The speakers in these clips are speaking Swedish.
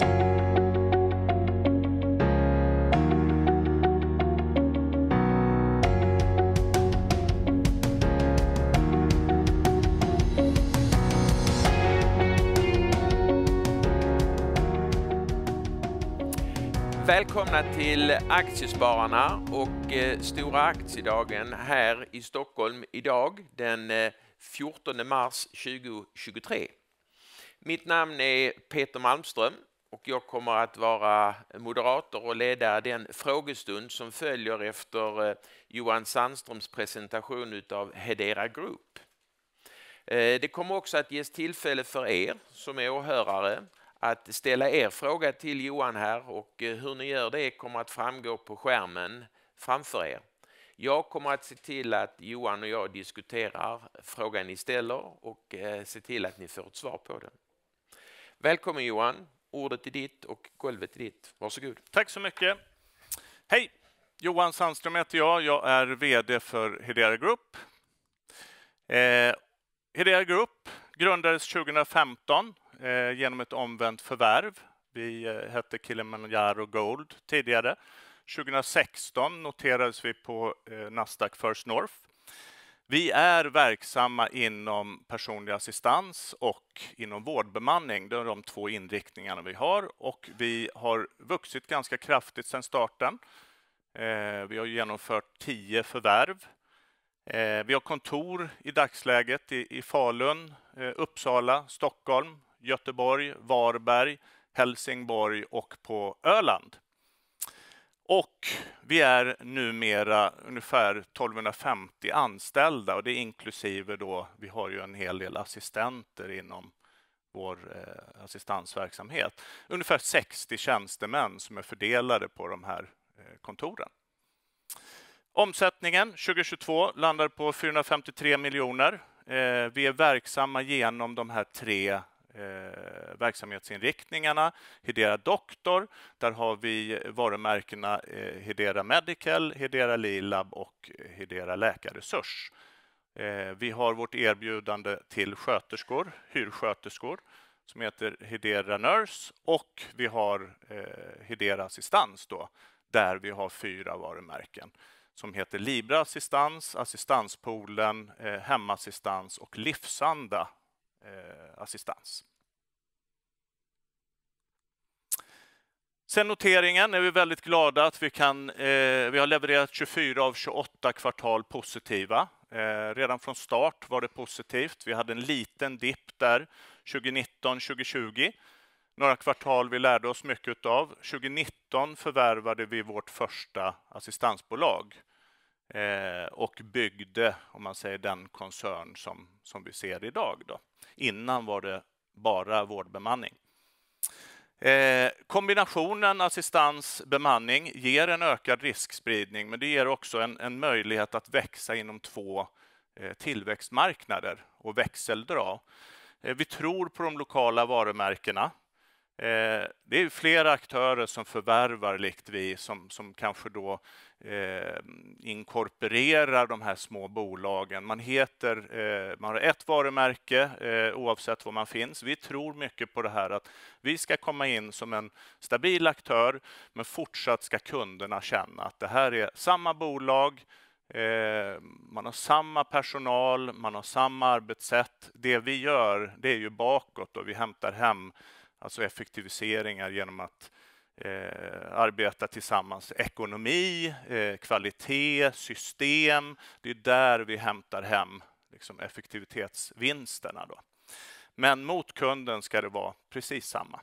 Välkomna till Aktiespararna och eh, Stora Aktiedagen här i Stockholm idag den 14 eh, mars 2023. Mitt namn är Peter Malmström och jag kommer att vara moderator och leda den frågestund som följer efter eh, Johan Sandströms presentation av Hedera Group. Eh, det kommer också att ges tillfälle för er som är åhörare att ställa er fråga till Johan här och eh, hur ni gör det kommer att framgå på skärmen framför er. Jag kommer att se till att Johan och jag diskuterar frågan ni ställer och se till att ni får ett svar på den. Välkommen Johan! Ordet är ditt och golvet är ditt. Varsågod. Tack så mycket. Hej! Johan Sandström heter jag. Jag är VD för Hedera Group. Eh, Hedera Group grundades 2015 eh, genom ett omvänt förvärv. Vi eh, hette Kilimanjaro Gold tidigare. 2016 noterades vi på Nasdaq First North. Vi är verksamma inom personlig assistans och inom vårdbemanning. Det är de två inriktningarna vi har och vi har vuxit ganska kraftigt sedan starten. Eh, vi har genomfört tio förvärv. Eh, vi har kontor i dagsläget i Falun, eh, Uppsala, Stockholm, Göteborg, Varberg, Helsingborg och på Öland. Och vi är numera ungefär 1250 anställda och det är inklusive då, vi har ju en hel del assistenter inom vår eh, assistansverksamhet. Ungefär 60 tjänstemän som är fördelade på de här eh, kontoren. Omsättningen 2022 landar på 453 miljoner. Eh, vi är verksamma genom de här tre eh, verksamhetsinriktningarna. Hedera Doktor, där har vi varumärkena eh, Hedera Medical, Hedera Lilab och Hedera Läkarresurs. Eh, vi har vårt erbjudande till sköterskor, hyrsköterskor, som heter Hedera Nurse och vi har eh, Hedera Assistans då, där vi har fyra varumärken som heter Libra Assistans, Assistanspoolen, eh, Hemassistans och Livsanda Eh, assistans. Sen noteringen är vi väldigt glada att vi, kan, eh, vi har levererat 24 av 28 kvartal positiva. Eh, redan från start var det positivt. Vi hade en liten dipp där 2019, 2020. Några kvartal vi lärde oss mycket av. 2019 förvärvade vi vårt första assistansbolag eh, och byggde, om man säger den koncern som, som vi ser idag. Då. Innan var det bara vårdbemanning. Eh, kombinationen assistans-bemanning ger en ökad riskspridning, men det ger också en, en möjlighet att växa inom två eh, tillväxtmarknader och växeldra. Eh, vi tror på de lokala varumärkena. Eh, det är flera aktörer som förvärvar likt vi, som, som kanske då eh, inkorporerar de här små bolagen. Man, heter, eh, man har ett varumärke eh, oavsett var man finns. Vi tror mycket på det här att vi ska komma in som en stabil aktör men fortsatt ska kunderna känna att det här är samma bolag, eh, man har samma personal, man har samma arbetssätt. Det vi gör, det är ju bakåt och vi hämtar hem alltså effektiviseringar genom att eh, arbeta tillsammans ekonomi, eh, kvalitet, system. Det är där vi hämtar hem liksom effektivitetsvinsterna. Då. Men mot kunden ska det vara precis samma.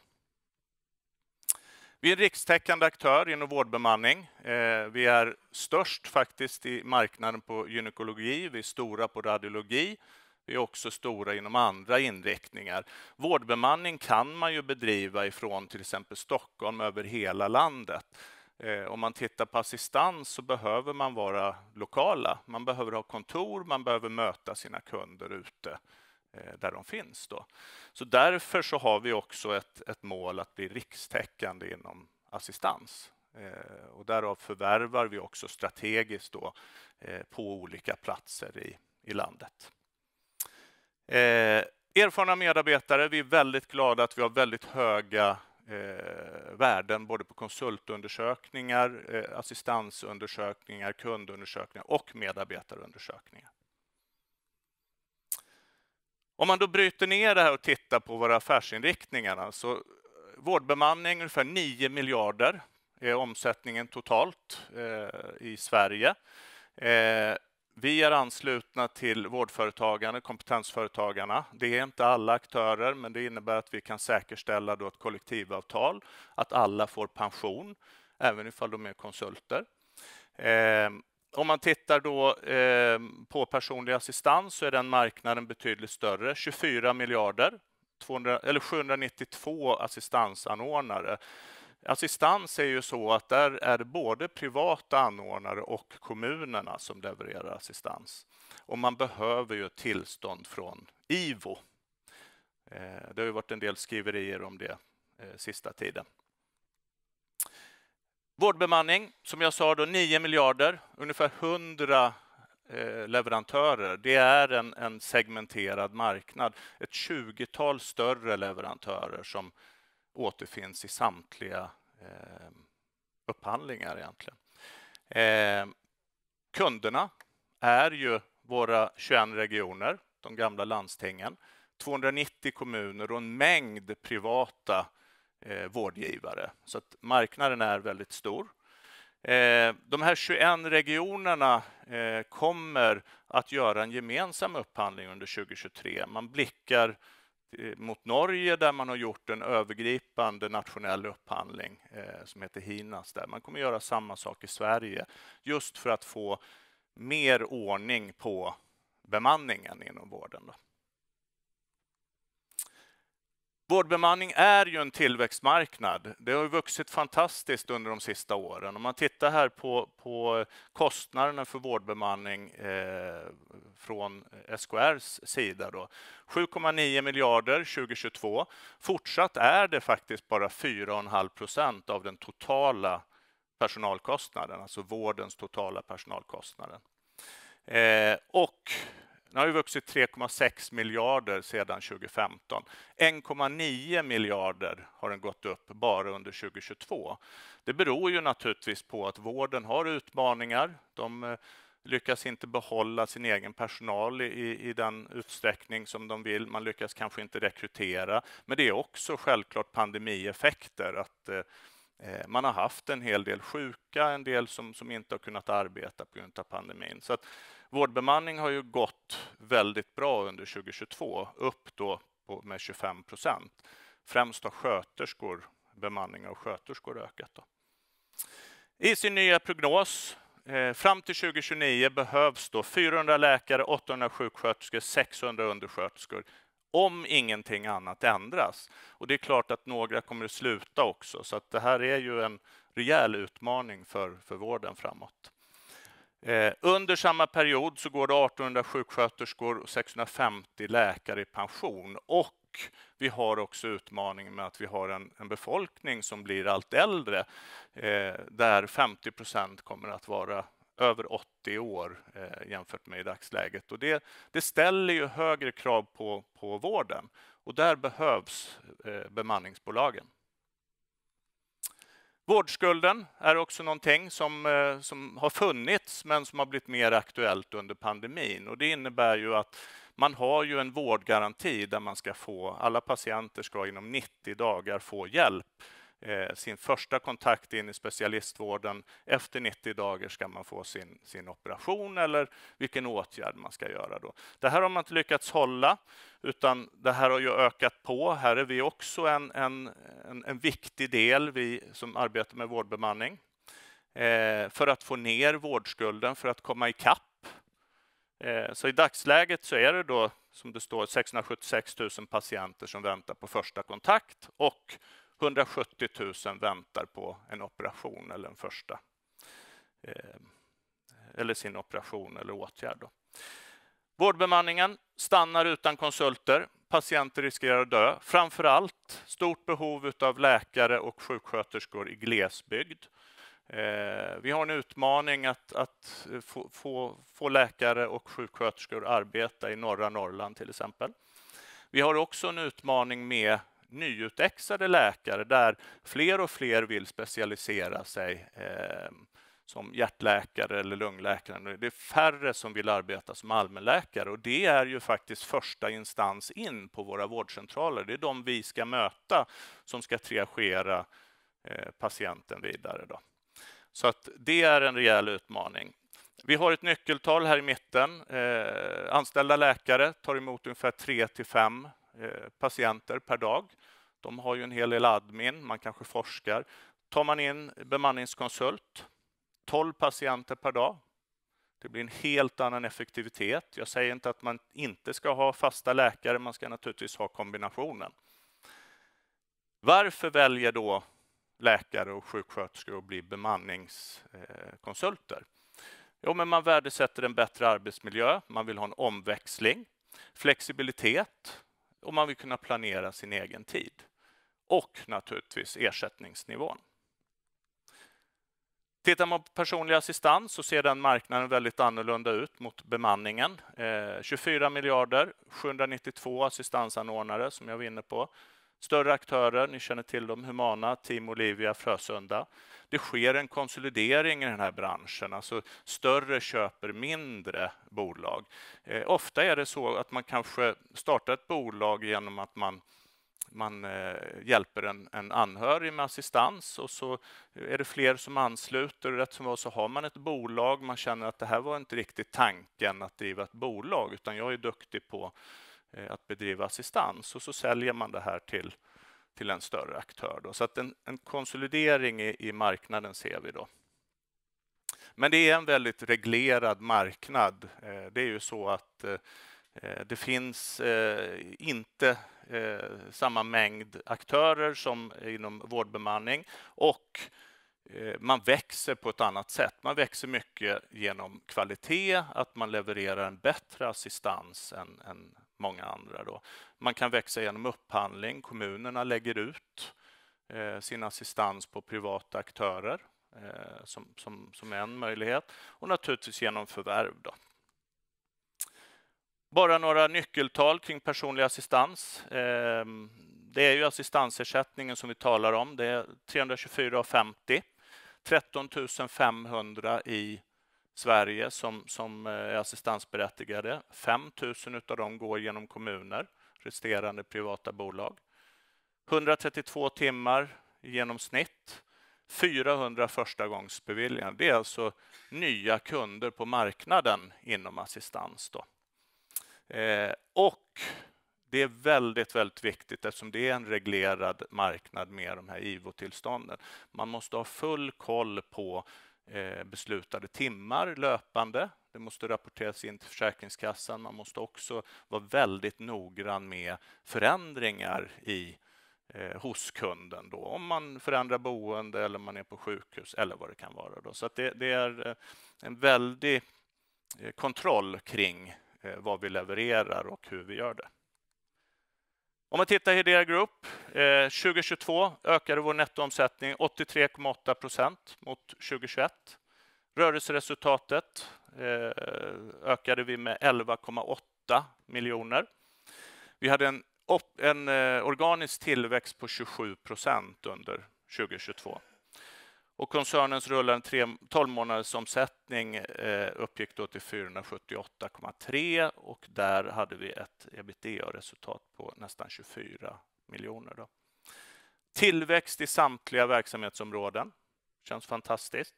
Vi är en rikstäckande aktör inom vårdbemanning. Eh, vi är störst faktiskt i marknaden på gynekologi. Vi är stora på radiologi vi är också stora inom andra inriktningar. Vårdbemanning kan man ju bedriva ifrån till exempel Stockholm över hela landet. Eh, om man tittar på assistans så behöver man vara lokala. Man behöver ha kontor, man behöver möta sina kunder ute eh, där de finns. Då. Så därför så har vi också ett, ett mål att bli rikstäckande inom assistans. Eh, och därav förvärvar vi också strategiskt då, på olika platser i, i landet. Eh, erfarna medarbetare, vi är väldigt glada att vi har väldigt höga eh, värden både på konsultundersökningar, eh, assistansundersökningar, kundundersökningar och medarbetarundersökningar. Om man då bryter ner det här och tittar på våra affärsinriktningar, så eh, vårdbemanning ungefär 9 miljarder är omsättningen totalt eh, i Sverige. Eh, vi är anslutna till Vårdföretagarna, Kompetensföretagarna. Det är inte alla aktörer, men det innebär att vi kan säkerställa då ett kollektivavtal, att alla får pension, även ifall de är konsulter. Eh, om man tittar då eh, på personlig assistans så är den marknaden betydligt större, 24 miljarder, 200, eller 792 assistansanordnare. Assistans är ju så att där är det både privata anordnare och kommunerna som levererar assistans. Och man behöver ju tillstånd från IVO. Eh, det har ju varit en del skriverier om det eh, sista tiden. Vårdbemanning, som jag sa, då, 9 miljarder, ungefär 100 eh, leverantörer. Det är en, en segmenterad marknad. Ett tjugotal större leverantörer som återfinns i samtliga eh, upphandlingar egentligen. Eh, kunderna är ju våra 21 regioner, de gamla landstingen, 290 kommuner och en mängd privata eh, vårdgivare. Så att marknaden är väldigt stor. Eh, de här 21 regionerna eh, kommer att göra en gemensam upphandling under 2023. Man blickar Eh, mot Norge där man har gjort en övergripande nationell upphandling eh, som heter Hinas. Där. Man kommer göra samma sak i Sverige just för att få mer ordning på bemanningen inom vården. Då. Vårdbemanning är ju en tillväxtmarknad. Det har vuxit fantastiskt under de sista åren. Om man tittar här på, på kostnaderna för vårdbemanning eh, från SKRs sida. 7,9 miljarder 2022. Fortsatt är det faktiskt bara 4,5 procent av den totala personalkostnaden, alltså vårdens totala personalkostnaden. Eh, och den har ju vuxit 3,6 miljarder sedan 2015. 1,9 miljarder har den gått upp bara under 2022. Det beror ju naturligtvis på att vården har utmaningar. De eh, lyckas inte behålla sin egen personal i, i den utsträckning som de vill. Man lyckas kanske inte rekrytera. Men det är också självklart pandemieffekter. Att, eh, eh, man har haft en hel del sjuka, en del som, som inte har kunnat arbeta på grund av pandemin. Så att, Vårdbemanning har ju gått väldigt bra under 2022, upp då med 25 procent. Främst har sköterskor, bemanning av sköterskor ökat. Då. I sin nya prognos eh, fram till 2029 behövs då 400 läkare, 800 sjuksköterskor, 600 undersköterskor om ingenting annat ändras. Och det är klart att några kommer att sluta också, så att det här är ju en rejäl utmaning för, för vården framåt. Eh, under samma period så går det 1800 sjuksköterskor och 650 läkare i pension. Och vi har också utmaningen med att vi har en, en befolkning som blir allt äldre, eh, där 50 procent kommer att vara över 80 år eh, jämfört med i dagsläget. Och det, det ställer ju högre krav på, på vården och där behövs eh, bemanningsbolagen. Vårdskulden är också någonting som, eh, som har funnits men som har blivit mer aktuellt under pandemin. Och det innebär ju att man har ju en vårdgaranti där man ska få, alla patienter ska inom 90 dagar få hjälp Eh, sin första kontakt in i specialistvården. Efter 90 dagar ska man få sin, sin operation eller vilken åtgärd man ska göra. Då. Det här har man inte lyckats hålla, utan det här har ju ökat på. Här är vi också en, en, en, en viktig del, vi som arbetar med vårdbemanning, eh, för att få ner vårdskulden, för att komma ikapp. Eh, så i dagsläget så är det då, som det står, 676 000 patienter som väntar på första kontakt och 170 000 väntar på en operation eller en första eh, eller sin operation eller åtgärd. Då. Vårdbemanningen stannar utan konsulter. Patienter riskerar att dö. Framför allt stort behov av läkare och sjuksköterskor i glesbygd. Eh, vi har en utmaning att, att få, få, få, läkare och sjuksköterskor att arbeta i norra Norrland till exempel. Vi har också en utmaning med nyutexade läkare där fler och fler vill specialisera sig eh, som hjärtläkare eller lungläkare. Det är färre som vill arbeta som allmänläkare och det är ju faktiskt första instans in på våra vårdcentraler. Det är de vi ska möta som ska triagera eh, patienten vidare. Då. Så att det är en rejäl utmaning. Vi har ett nyckeltal här i mitten. Eh, anställda läkare tar emot ungefär 3 till 5 Eh, patienter per dag. De har ju en hel del admin, man kanske forskar. Tar man in bemanningskonsult, 12 patienter per dag, det blir en helt annan effektivitet. Jag säger inte att man inte ska ha fasta läkare, man ska naturligtvis ha kombinationen. Varför väljer då läkare och sjuksköterskor att bli bemanningskonsulter? Jo, men man värdesätter en bättre arbetsmiljö, man vill ha en omväxling, flexibilitet, och man vill kunna planera sin egen tid. Och naturligtvis ersättningsnivån. Tittar man på personlig assistans så ser den marknaden väldigt annorlunda ut mot bemanningen. 24 eh, miljarder, 792 assistansanordnare som jag var inne på. Större aktörer, ni känner till dem, Humana, Team Olivia, Frösunda det sker en konsolidering i den här branschen. Alltså större köper mindre bolag. Eh, ofta är det så att man kanske startar ett bolag genom att man man eh, hjälper en, en, anhörig med assistans och så är det fler som ansluter och rätt som var så har man ett bolag. Man känner att det här var inte riktigt tanken att driva ett bolag utan jag är duktig på eh, att bedriva assistans och så säljer man det här till till en större aktör. Då. Så att en, en konsolidering i, i, marknaden ser vi då. Men det är en väldigt reglerad marknad. Eh, det är ju så att eh, det finns eh, inte samma mängd aktörer som inom vårdbemanning och man växer på ett annat sätt. Man växer mycket genom kvalitet, att man levererar en bättre assistans än, än många andra. Då. Man kan växa genom upphandling. Kommunerna lägger ut eh, sin assistans på privata aktörer eh, som, som, som en möjlighet och naturligtvis genom förvärv. Då. Bara några nyckeltal kring personlig assistans. Ehm, det är ju assistansersättningen som vi talar om. Det är 324,50. 13 500 i Sverige som, som eh, är assistansberättigade. 5 000 av dem går genom kommuner, resterande privata bolag. 132 timmar i genomsnitt. 400 förstagångsbeviljanden. Det är alltså nya kunder på marknaden inom assistans. Då. Eh, och det är väldigt, väldigt viktigt eftersom det är en reglerad marknad med de här IVO-tillstånden. Man måste ha full koll på Eh, beslutade timmar löpande. Det måste rapporteras in till Försäkringskassan. Man måste också vara väldigt noggrann med förändringar i, eh, hos kunden. Då. Om man förändrar boende eller man är på sjukhus eller vad det kan vara. Då. Så det, det, är eh, en väldig eh, kontroll kring vad vi levererar och hur vi gör det. Om man tittar i Hedera Group, eh, 2022 ökade vår nettoomsättning 83,8 procent mot 2021. Rörelseresultatet eh, ökade vi med 11,8 miljoner. Vi hade en, en eh, organisk tillväxt på 27 procent under 2022 och koncernens rullande 12 månaders omsättning eh, uppgick då till 478,3 och där hade vi ett ebitda-resultat på nästan 24 miljoner. Tillväxt i samtliga verksamhetsområden. Känns fantastiskt.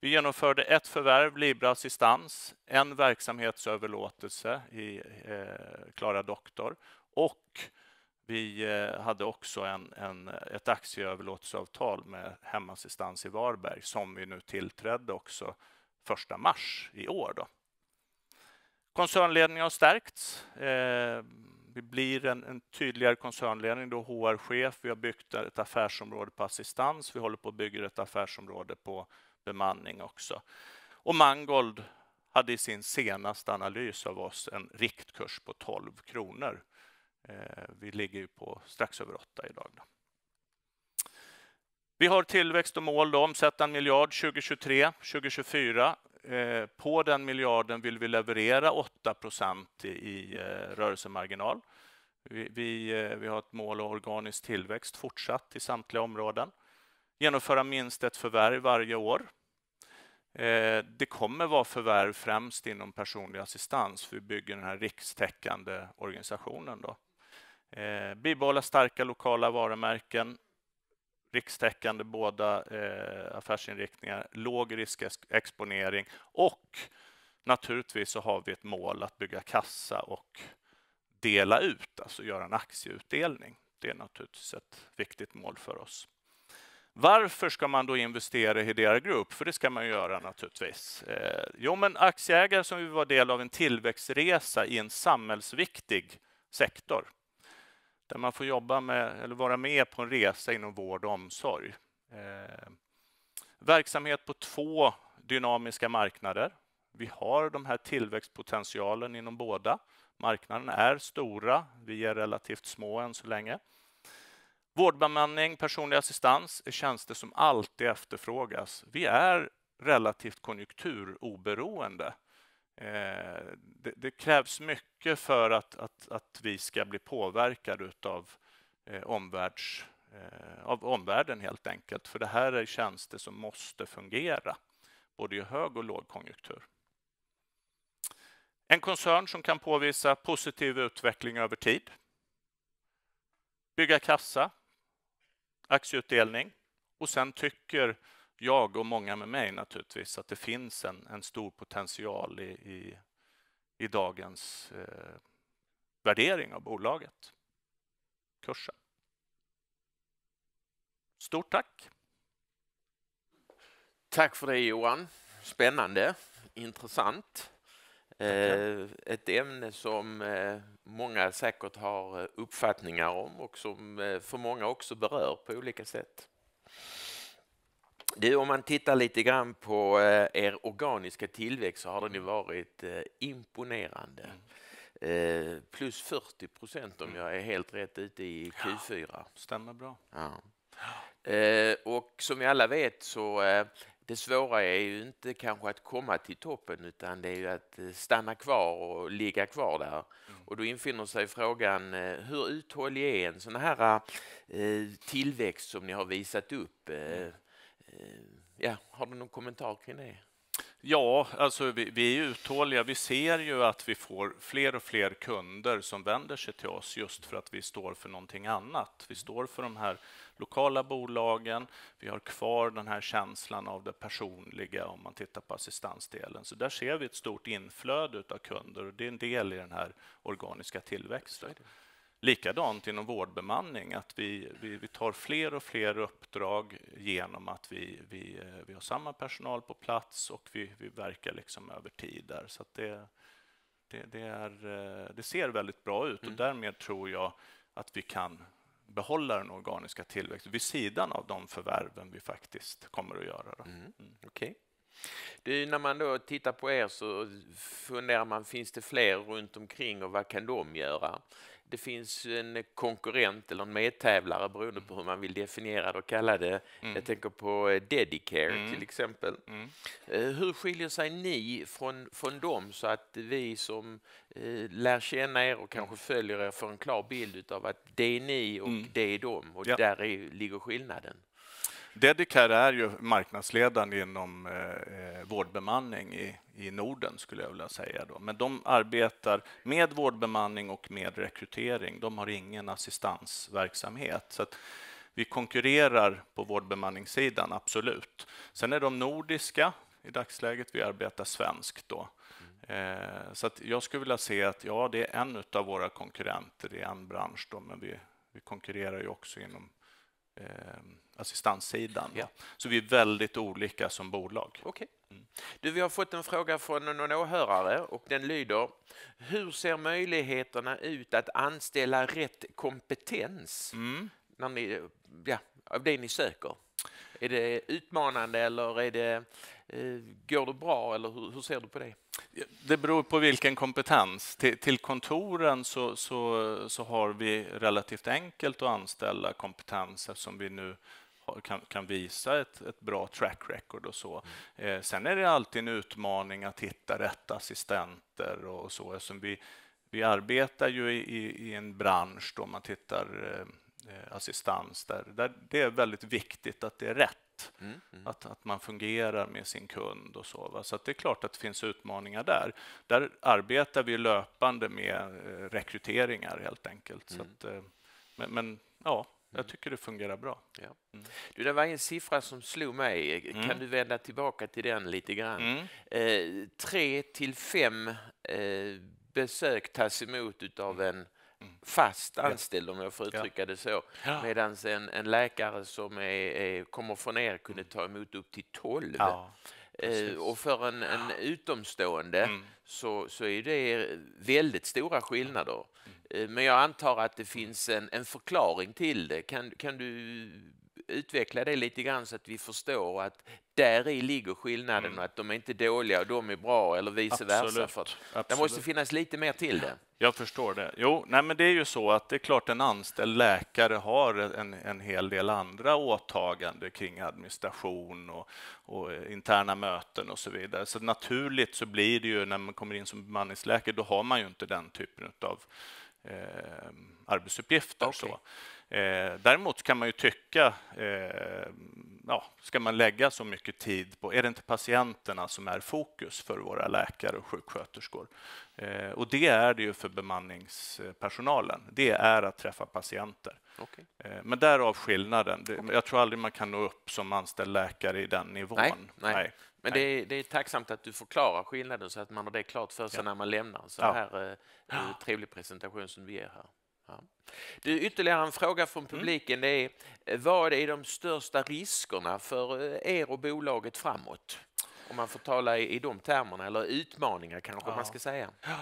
Vi genomförde ett förvärv, Libra Assistans, en verksamhetsöverlåtelse i eh, Klara Doktor och vi eh, hade också en, en, ett aktieöverlåtelseavtal med Hemassistans i Varberg som vi nu tillträdde också 1 mars i år. Då. Koncernledningen har stärkts. Eh, vi blir en, en, tydligare koncernledning, då HR-chef. Vi har byggt ett affärsområde på assistans. Vi håller på att bygga ett affärsområde på bemanning också. Och Mangold hade i sin senaste analys av oss en riktkurs på 12 kronor Eh, vi ligger ju på strax över 8 idag. Då. Vi har tillväxt och mål omsätta en miljard 2023, 2024. Eh, på den miljarden vill vi leverera 8 i eh, rörelsemarginal. Vi, vi, vi har ett mål om organisk tillväxt fortsatt i samtliga områden. Genomföra minst ett förvärv varje år. Det kommer vara förvärv främst inom personlig assistans, för vi bygger den här rikstäckande organisationen. Då. Eh, bibehålla starka lokala varumärken, rikstäckande båda eh, affärsinriktningar, låg riskexponering och naturligtvis så har vi ett mål att bygga kassa och dela ut, alltså göra en aktieutdelning. Det är naturligtvis ett viktigt mål för oss. Varför ska man då investera i deras grupp? För det ska man göra naturligtvis. Eh, jo, men aktieägare som vill vara del av en tillväxtresa i en samhällsviktig sektor där man får jobba med eller vara med på en resa inom vård och omsorg. Eh, verksamhet på två dynamiska marknader. Vi har de här tillväxtpotentialen inom båda. Marknaderna är stora, vi är relativt små än så länge. Vårdbemanning, personlig assistans är tjänster som alltid efterfrågas. Vi är relativt konjunkturoberoende. Eh, det, det, krävs mycket för att, att, att vi ska bli påverkade utav eh, omvärlds, eh, av omvärlden helt enkelt. För det här är tjänster som måste fungera, både i hög och lågkonjunktur. En koncern som kan påvisa positiv utveckling över tid. Bygga kassa, aktieutdelning och sen tycker jag och många med mig naturligtvis, att det finns en, en stor potential i, i, i dagens eh, värdering av bolaget, kursen. Stort tack! Tack för det Johan. Spännande, intressant. Eh, ett ämne som eh, många säkert har eh, uppfattningar om och som eh, för många också berör på olika sätt. Du, om man tittar lite grann på eh, er organiska tillväxt så har den ju mm. varit eh, imponerande. Mm. Eh, plus 40 procent om mm. jag är helt rätt ute i Q4. Ja, stämmer bra. Ja. Och som vi alla vet så det svåra är ju inte kanske att komma till toppen utan det är ju att stanna kvar och ligga kvar där. Och då infinner sig frågan hur uthållig är en sån här tillväxt som ni har visat upp? Mm. Eh, ja, har du någon kommentar kring det? Ja, alltså vi, vi är uthålliga. Vi ser ju att vi får fler och fler kunder som vänder sig till oss just för att vi står för någonting annat. Vi står för de här lokala bolagen. Vi har kvar den här känslan av det personliga om man tittar på assistansdelen. Så där ser vi ett stort inflöde av kunder och det är en del i den här organiska tillväxten. Likadant inom vårdbemanning, att vi, vi, vi, tar fler och fler uppdrag genom att vi, vi, eh, vi har samma personal på plats och vi, vi verkar liksom över tid där. Så det, det, det, är, eh, det ser väldigt bra ut mm. och därmed tror jag att vi kan behålla den organiska tillväxten vid sidan av de förvärven vi faktiskt kommer att göra. Då. Mm. Mm. Okay. när man då tittar på er så funderar man, finns det fler runt omkring och vad kan de göra? det finns en konkurrent eller en medtävlare beroende på hur man vill definiera det och kalla det. Mm. Jag tänker på eh, Dedicare mm. till exempel. Mm. Eh, hur skiljer sig ni från, från dem så att vi som eh, lär känna er och mm. kanske följer er får en klar bild av att det är ni och mm. det är dem och ja. där är, ligger skillnaden? Dedicare är ju marknadsledaren inom eh, eh, vårdbemanning i, i Norden, skulle jag vilja säga. Då. Men de arbetar med vårdbemanning och med rekrytering. De har ingen assistansverksamhet. Så vi konkurrerar på vårdbemanningssidan, absolut. Sen är de nordiska i dagsläget. Vi arbetar svenskt då. Mm. Eh, så jag skulle vilja säga att ja, det är en av våra konkurrenter i en bransch, då, men vi, vi konkurrerar ju också inom Ehm, assistanssidan. Ja. Så vi är väldigt olika som bolag. Okay. Du, vi har fått en fråga från någon åhörare och den lyder Hur ser möjligheterna ut att anställa rätt kompetens mm. när ni, ja, av det ni söker? Är det utmanande eller är det Eh, går det bra eller hur, ser du på det? Det beror på vilken kompetens. Till, till kontoren så, så, så, har vi relativt enkelt att anställa kompetenser som vi nu har, kan, kan, visa ett, ett, bra track record och så. Mm. Eh, sen är det alltid en utmaning att hitta rätt assistenter och, och så eftersom vi, vi arbetar ju i, i, i en bransch då man tittar eh, eh assistans där, där det är väldigt viktigt att det är rätt Mm, mm, Att, att man fungerar med sin kund och så. Va? Så det är klart att det finns utmaningar där. Där arbetar vi löpande med eh, rekryteringar helt enkelt. Mm. Att, eh, men, men, ja, jag mm. tycker det fungerar bra. Ja. Mm. Du, det var en siffra som slog mig. Kan du vända tillbaka till den lite grann? Eh, tre till fem eh, besök tas emot av en fast anställd, om jag får uttrycka det så. Medan en, en läkare som är, är, kommer från er kunde mm. ta emot upp till 12. Eh, precis. Och för en, en utomstående mm. så, så är det väldigt stora skillnader. Mm. Eh, men jag antar att det finns en, en förklaring till det. Kan, kan du utveckla det lite grann så att vi förstår att där i ligger skillnaden mm. och att de är inte dåliga och de är bra eller vice Absolut. versa. För Det måste finnas lite mer till det. Jag förstår det. Jo, nej, men det är ju så att det är klart en anställd läkare har en, en hel del andra åtaganden kring administration och, och, interna möten och så vidare. Så naturligt så blir det ju när man kommer in som bemanningsläkare, då har man ju inte den typen av eh, arbetsuppgifter. Okay. Så. Eh, däremot kan man ju tycka, eh, ja, ska man lägga så mycket tid på, är det inte patienterna som är fokus för våra läkare och sjuksköterskor? Eh, och det är det ju för bemanningspersonalen, det är att träffa patienter. Okay. Eh, men därav skillnaden. Okay. Jag tror aldrig man kan nå upp som anställd läkare i den nivån. Nej, nej. nej. Men Det, är, det är tacksamt att du förklarar skillnaden så att man har det klart för sig ja. när man lämnar en så ja. här eh, trevlig presentation som vi ger här. Ja. Du, ytterligare en fråga från mm. publiken. Mm. är, eh, vad är de största riskerna för eh, er och bolaget framåt? Om man får tala i, i de termerna, eller utmaningar kanske ja. man ska säga. Ja.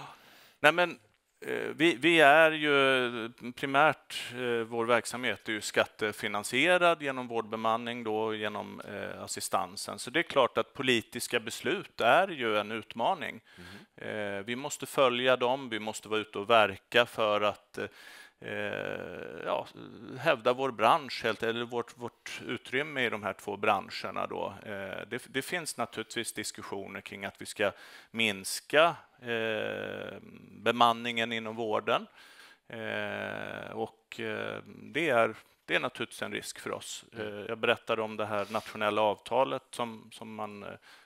Nej, men Eh, vi, vi, är ju primärt, eh, vår verksamhet är ju skattefinansierad genom vårdbemanning, då, genom eh, assistansen. Så det är klart att politiska beslut är ju en utmaning. Mm. Vi måste följa dem, vi måste vara ute och verka för att eh, ja, hävda vår bransch, helt, eller vårt, vårt utrymme i de här två branscherna. Då. Eh, det, det, finns naturligtvis diskussioner kring att vi ska minska eh, bemanningen inom vården. Eh, och eh, det är det är naturligtvis en risk för oss. Eh, mm. Jag berättade om det här nationella avtalet som, som man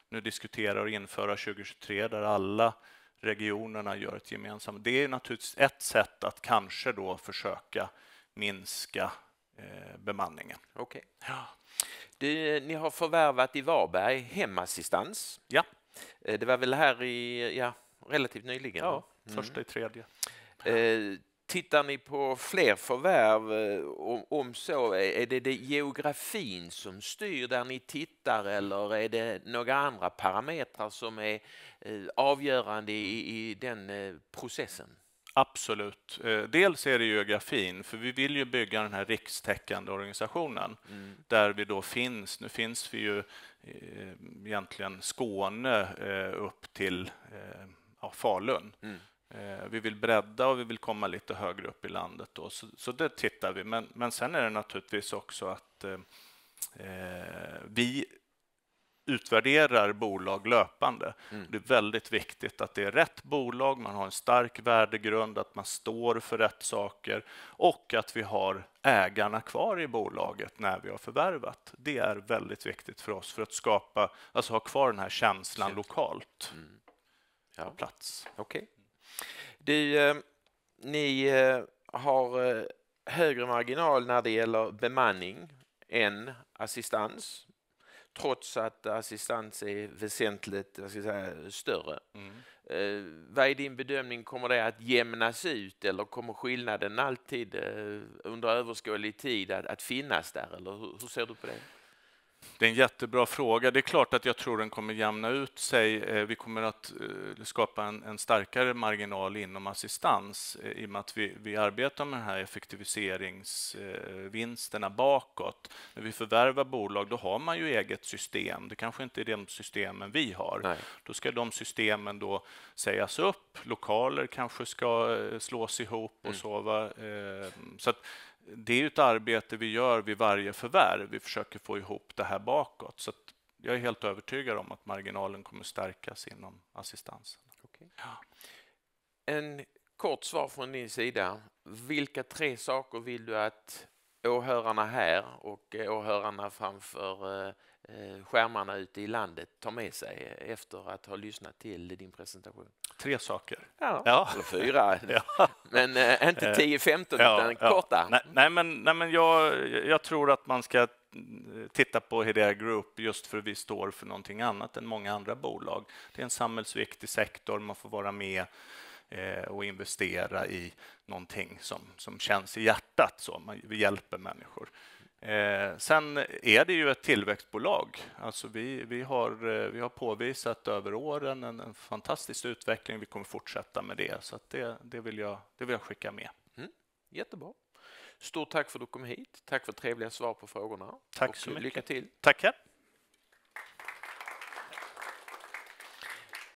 nu diskuterar att införa 2023 där alla regionerna gör ett gemensamt. Det är naturligtvis ett sätt att kanske då försöka minska eh, bemanningen. Okej. Okay. Ja. ni har förvärvat i Varberg hemassistans. Ja. Eh, det var väl här i, ja, relativt nyligen? Ja, mm. första i tredje. Eh, Tittar ni på fler förvärv, eh, om så, är det, det geografin som styr där ni tittar eller är det några andra parametrar som är eh, avgörande i, i den eh, processen? Absolut. Dels är det geografin, för vi vill ju bygga den här rikstäckande organisationen mm. där vi då finns. Nu finns vi ju egentligen Skåne upp till Falun. Mm. Eh, vi vill bredda och vi vill komma lite högre upp i landet. Då, så, så det tittar vi. Men, men sen är det naturligtvis också att eh, eh, vi utvärderar bolag löpande. Mm. Det är väldigt viktigt att det är rätt bolag, man har en stark värdegrund, att man står för rätt saker och att vi har ägarna kvar i bolaget när vi har förvärvat. Det är väldigt viktigt för oss för att skapa, alltså ha kvar den här känslan lokalt. Mm. Ja. På plats. Okay. Du, eh, ni eh, har eh, högre marginal när det gäller bemanning än assistans trots att assistans är väsentligt säga, större. Mm. Eh, vad är din bedömning, kommer det att jämnas ut eller kommer skillnaden alltid eh, under överskådlig tid att, att finnas där? Eller hur, hur ser du på det? Det är en jättebra fråga. Det är klart att jag tror den kommer jämna ut sig. Eh, vi kommer att eh, skapa en, en starkare marginal inom assistans eh, i och med att vi, vi arbetar med de här effektiviseringsvinsterna bakåt. När vi förvärvar bolag, då har man ju eget system. Det kanske inte är de systemen vi har. Nej. Då ska de systemen då sägas upp. Lokaler kanske ska slås ihop och mm. så. Ehm, så att, det är ett arbete vi gör vid varje förvärv. Vi försöker få ihop det här bakåt. Så jag är helt övertygad om att marginalen kommer stärkas inom assistansen. Okay. Ja. En kort svar från din sida. Vilka tre saker vill du att åhörarna här och eh, åhörarna framför eh, Eh, skärmarna ute i landet tar med sig efter att ha lyssnat till din presentation? Tre saker. Ja, ja. eller fyra. ja. Men äh, inte 10-15 eh, ja, utan ja. korta. Nej, nej, men, nej, men jag, jag tror att man ska titta på Hedea Group just för att vi står för någonting annat än många andra bolag. Det är en samhällsviktig sektor, man får vara med och investera i någonting som, som känns i hjärtat. Så man hjälper människor. Eh, sen är det ju ett tillväxtbolag. Alltså vi, vi, har, eh, vi har påvisat över åren en, en fantastisk utveckling. Vi kommer fortsätta med det, så det, det, vill jag, det vill jag skicka med. Mm, jättebra. Stort tack för att du kom hit. Tack för trevliga svar på frågorna. Tack så mycket. Lycka till. Tackar.